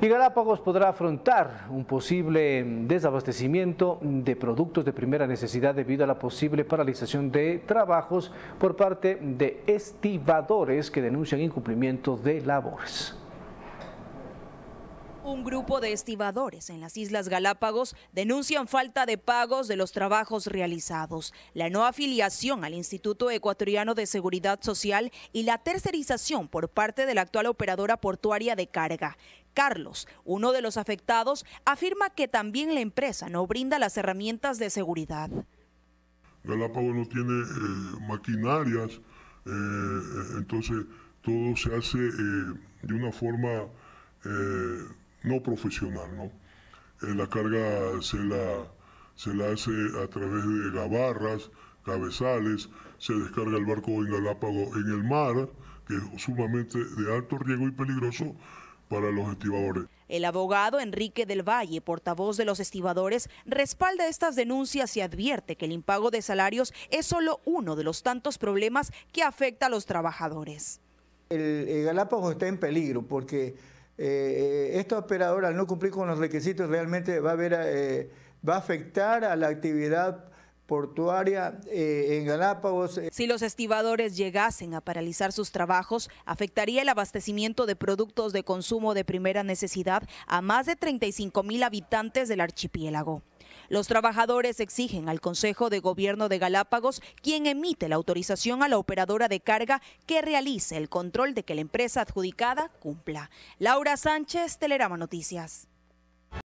Y Galápagos podrá afrontar un posible desabastecimiento de productos de primera necesidad debido a la posible paralización de trabajos por parte de estibadores que denuncian incumplimiento de labores. Un grupo de estibadores en las Islas Galápagos denuncian falta de pagos de los trabajos realizados, la no afiliación al Instituto Ecuatoriano de Seguridad Social y la tercerización por parte de la actual operadora portuaria de carga. Carlos, uno de los afectados, afirma que también la empresa no brinda las herramientas de seguridad. Galápagos no tiene eh, maquinarias, eh, entonces todo se hace eh, de una forma no profesional, ¿no? Eh, la carga se la, se la hace a través de gabarras, cabezales, se descarga el barco en Galápago en el mar, que es sumamente de alto riesgo y peligroso para los estibadores. El abogado Enrique del Valle, portavoz de los estibadores, respalda estas denuncias y advierte que el impago de salarios es solo uno de los tantos problemas que afecta a los trabajadores. El, eh, Galápago está en peligro porque eh, esta operadora al no cumplir con los requisitos realmente va a, eh, va a afectar a la actividad portuaria eh, en Galápagos. Si los estibadores llegasen a paralizar sus trabajos, afectaría el abastecimiento de productos de consumo de primera necesidad a más de 35 mil habitantes del archipiélago. Los trabajadores exigen al Consejo de Gobierno de Galápagos, quien emite la autorización a la operadora de carga que realice el control de que la empresa adjudicada cumpla. Laura Sánchez, Telerama Noticias.